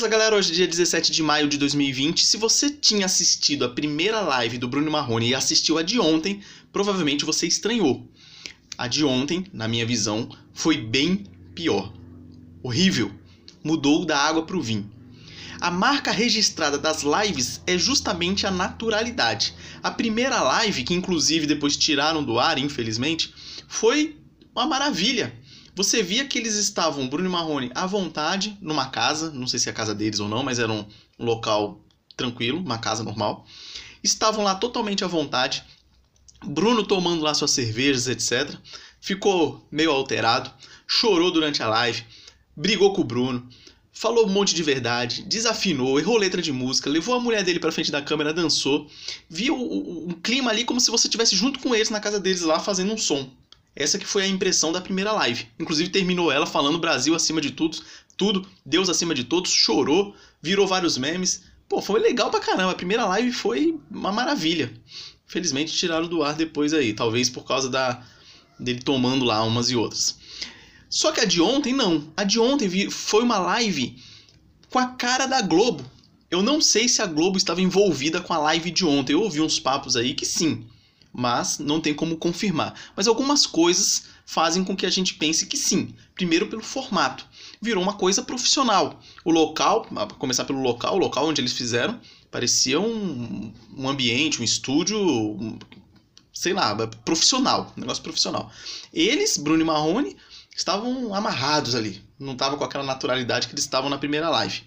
Beleza, galera? Hoje é dia 17 de maio de 2020. Se você tinha assistido a primeira live do Bruno Marrone e assistiu a de ontem, provavelmente você estranhou. A de ontem, na minha visão, foi bem pior. Horrível. Mudou da água para o vinho. A marca registrada das lives é justamente a naturalidade. A primeira live, que inclusive depois tiraram do ar, infelizmente, foi uma maravilha você via que eles estavam, Bruno e Marrone, à vontade numa casa, não sei se é a casa deles ou não, mas era um local tranquilo, uma casa normal. Estavam lá totalmente à vontade, Bruno tomando lá suas cervejas, etc. Ficou meio alterado, chorou durante a live, brigou com o Bruno, falou um monte de verdade, desafinou, errou letra de música, levou a mulher dele pra frente da câmera, dançou, viu um clima ali como se você estivesse junto com eles na casa deles lá fazendo um som. Essa que foi a impressão da primeira live. Inclusive terminou ela falando Brasil acima de tudo, tudo, Deus acima de todos, chorou, virou vários memes. Pô, foi legal pra caramba. A primeira live foi uma maravilha. Felizmente tiraram do ar depois aí, talvez por causa da dele tomando lá umas e outras. Só que a de ontem não. A de ontem foi uma live com a cara da Globo. Eu não sei se a Globo estava envolvida com a live de ontem. Eu ouvi uns papos aí que sim mas não tem como confirmar. Mas algumas coisas fazem com que a gente pense que sim. Primeiro pelo formato. Virou uma coisa profissional. O local, começar pelo local, o local onde eles fizeram, parecia um, um ambiente, um estúdio, um, sei lá, profissional, um negócio profissional. Eles, Bruno e Marrone, estavam amarrados ali. Não estava com aquela naturalidade que eles estavam na primeira live.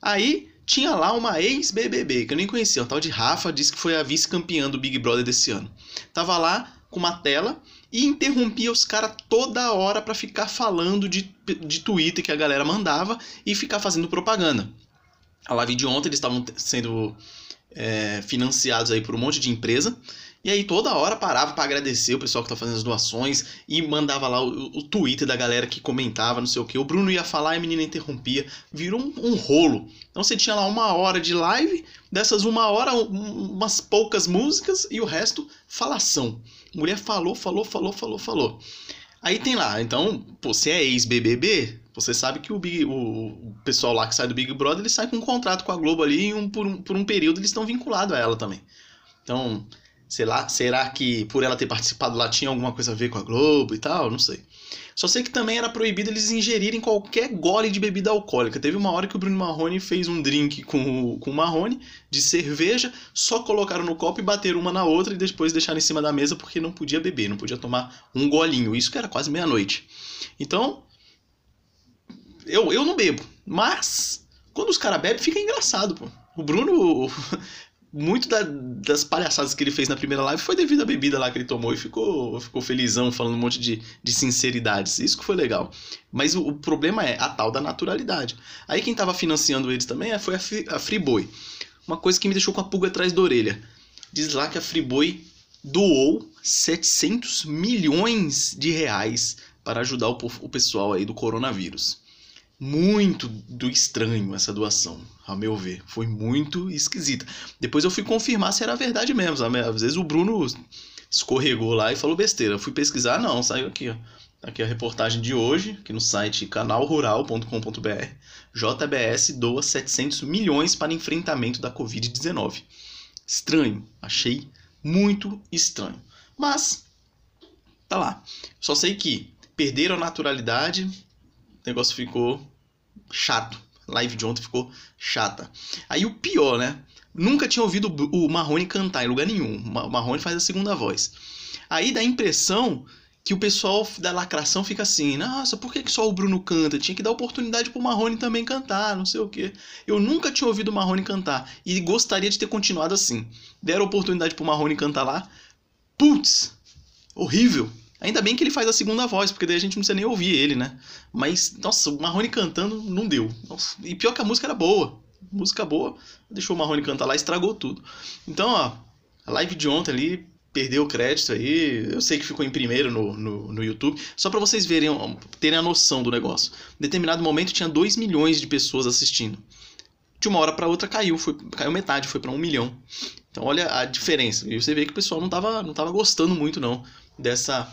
Aí tinha lá uma ex-BBB que eu nem conhecia, um tal de Rafa, disse que foi a vice-campeã do Big Brother desse ano. Tava lá com uma tela e interrompia os caras toda hora para ficar falando de, de Twitter que a galera mandava e ficar fazendo propaganda. A live de ontem eles estavam sendo é, financiados aí por um monte de empresa e aí toda hora parava para agradecer o pessoal que tá fazendo as doações e mandava lá o, o Twitter da galera que comentava, não sei o que. O Bruno ia falar e a menina interrompia. Virou um, um, rolo. Então você tinha lá uma hora de live, dessas uma hora, um, umas poucas músicas e o resto falação. A mulher falou, falou, falou, falou, falou. Aí tem lá, então, pô, você é ex-BBB, você sabe que o, Big, o, pessoal lá que sai do Big Brother, ele sai com um contrato com a Globo ali e um, por, um, por um período eles estão vinculados a ela também. Então, Sei lá, será que por ela ter participado lá tinha alguma coisa a ver com a Globo e tal? Não sei. Só sei que também era proibido eles ingerirem qualquer gole de bebida alcoólica. Teve uma hora que o Bruno Marrone fez um drink com o, com o Marrone de cerveja, só colocaram no copo e bateram uma na outra e depois deixaram em cima da mesa porque não podia beber, não podia tomar um golinho. Isso que era quase meia-noite. Então, eu, eu não bebo, mas quando os caras bebem fica engraçado, pô. O Bruno muito da, das palhaçadas que ele fez na primeira live foi devido à bebida lá que ele tomou e ficou, ficou felizão, falando um monte de, de sinceridades. Isso que foi legal. Mas o, o problema é a tal da naturalidade. Aí quem estava financiando eles também é, foi a, a Uma coisa que me deixou com a pulga atrás da orelha. Diz lá que a Freeboy doou 700 milhões de reais para ajudar o, o pessoal aí do coronavírus muito do estranho essa doação, a meu ver. Foi muito esquisita. Depois eu fui confirmar se era verdade mesmo. Sabe? Às vezes o Bruno escorregou lá e falou besteira. Eu fui pesquisar, não, saiu aqui, ó. Tá aqui a reportagem de hoje, aqui no site canalrural.com.br. JBS doa 700 milhões para enfrentamento da Covid-19. Estranho, achei muito estranho. Mas, tá lá. Só sei que perderam a naturalidade, o negócio ficou chato. live de ontem ficou chata. Aí o pior, né? Nunca tinha ouvido o Marrone cantar em lugar nenhum. O Marrone faz a segunda voz. Aí dá a impressão que o pessoal da lacração fica assim, nossa, por que só o Bruno canta? Tinha que dar oportunidade pro Marrone também cantar, não sei o quê. Eu nunca tinha ouvido o Marrone cantar e gostaria de ter continuado assim. Deram oportunidade pro Marrone cantar lá. Putz, horrível. Ainda bem que ele faz a segunda voz, porque daí a gente não precisa nem ouvir ele, né? Mas, nossa, o Marrone cantando não deu. Nossa, e pior que a música era boa. Música boa, deixou o Marrone cantar lá, estragou tudo. Então, ó, a live de ontem ali, perdeu o crédito aí. Eu sei que ficou em primeiro no, no, no YouTube. Só para vocês verem, terem a noção do negócio. Em determinado momento tinha 2 milhões de pessoas assistindo de uma hora para outra caiu, foi, caiu metade, foi para um milhão. Então olha a diferença. E você vê que o pessoal não tava não tava gostando muito não dessa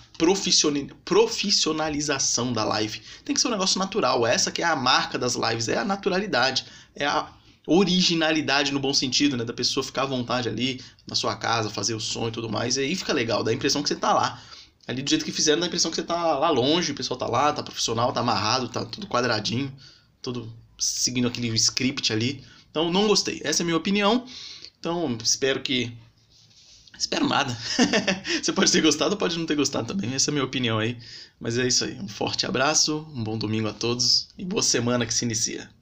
profissionalização da live. Tem que ser um negócio natural. Essa que é a marca das lives, é a naturalidade, é a originalidade no bom sentido, né, da pessoa ficar à vontade ali na sua casa, fazer o som e tudo mais. E aí fica legal, dá a impressão que você tá lá. Ali do jeito que fizeram, dá a impressão que você tá lá longe, o pessoal tá lá, tá profissional, tá amarrado, tá tudo quadradinho, tudo seguindo aquele script ali. Então, não gostei. Essa é a minha opinião. Então, espero que. Espero nada. Você pode ter gostado, pode não ter gostado também. Essa é a minha opinião aí. Mas é isso aí. Um forte abraço, um bom domingo a todos e boa semana que se inicia.